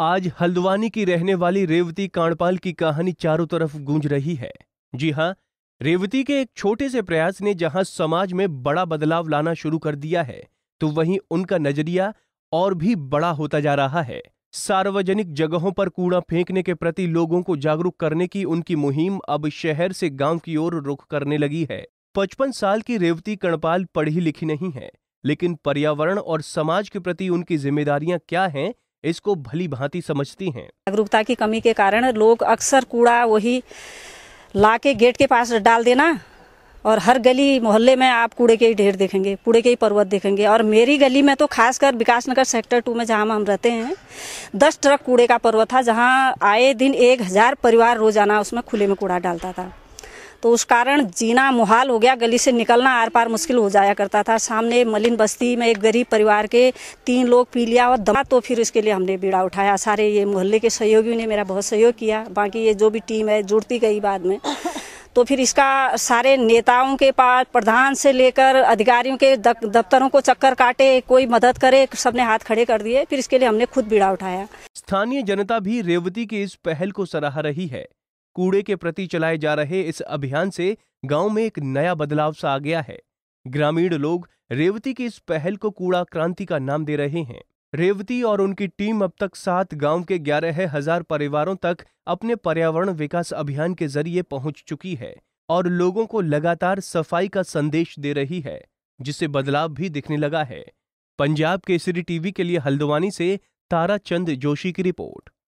आज हल्द्वानी की रहने वाली रेवती कांडपाल की कहानी चारों तरफ गूंज रही है जी हाँ रेवती के एक छोटे से प्रयास ने जहां समाज में बड़ा बदलाव लाना शुरू कर दिया है तो वहीं उनका नजरिया और भी बड़ा होता जा रहा है सार्वजनिक जगहों पर कूड़ा फेंकने के प्रति लोगों को जागरूक करने की उनकी मुहिम अब शहर से गांव की ओर रुख करने लगी है पचपन साल की रेवती कणपाल पढ़ी लिखी नहीं है लेकिन पर्यावरण और समाज के प्रति उनकी जिम्मेदारियां क्या हैं इसको भली भांति समझती हैं जागरूकता की कमी के कारण लोग अक्सर कूड़ा वही ला के गेट के पास डाल देना और हर गली मोहल्ले में आप कूड़े के ही ढेर देखेंगे कूड़े के ही पर्वत देखेंगे और मेरी गली में तो खासकर विकास नगर सेक्टर टू में जहाँ हम रहते हैं दस ट्रक कूड़े का पर्वत था जहाँ आए दिन एक हजार परिवार रोजाना उसमें खुले में कूड़ा डालता था तो उस कारण जीना मुहाल हो गया गली से निकलना आर पार मुश्किल हो जाया करता था सामने मलिन बस्ती में एक गरीब परिवार के तीन लोग पी लिया और दबा तो फिर उसके लिए हमने बीड़ा उठाया सारे ये मोहल्ले के सहयोगियों ने मेरा बहुत सहयोग किया बाकी ये जो भी टीम है जुड़ती गई बाद में तो फिर इसका सारे नेताओं के पास प्रधान से लेकर अधिकारियों के दफ्तरों को चक्कर काटे कोई मदद करे सबने हाथ खड़े कर दिए फिर इसके लिए हमने खुद बीड़ा उठाया स्थानीय जनता भी रेवती के इस पहल को सराह रही है कूड़े के प्रति चलाए जा रहे इस अभियान से गांव में एक नया बदलाव सा आ गया है ग्रामीण लोग रेवती की इस पहल को कूड़ा क्रांति का नाम दे रहे हैं रेवती और उनकी टीम अब तक सात गांव के ग्यारह हजार परिवारों तक अपने पर्यावरण विकास अभियान के जरिए पहुंच चुकी है और लोगों को लगातार सफाई का संदेश दे रही है जिससे बदलाव भी दिखने लगा है पंजाब केसरी टीवी के लिए हल्द्वानी से ताराचंद जोशी की रिपोर्ट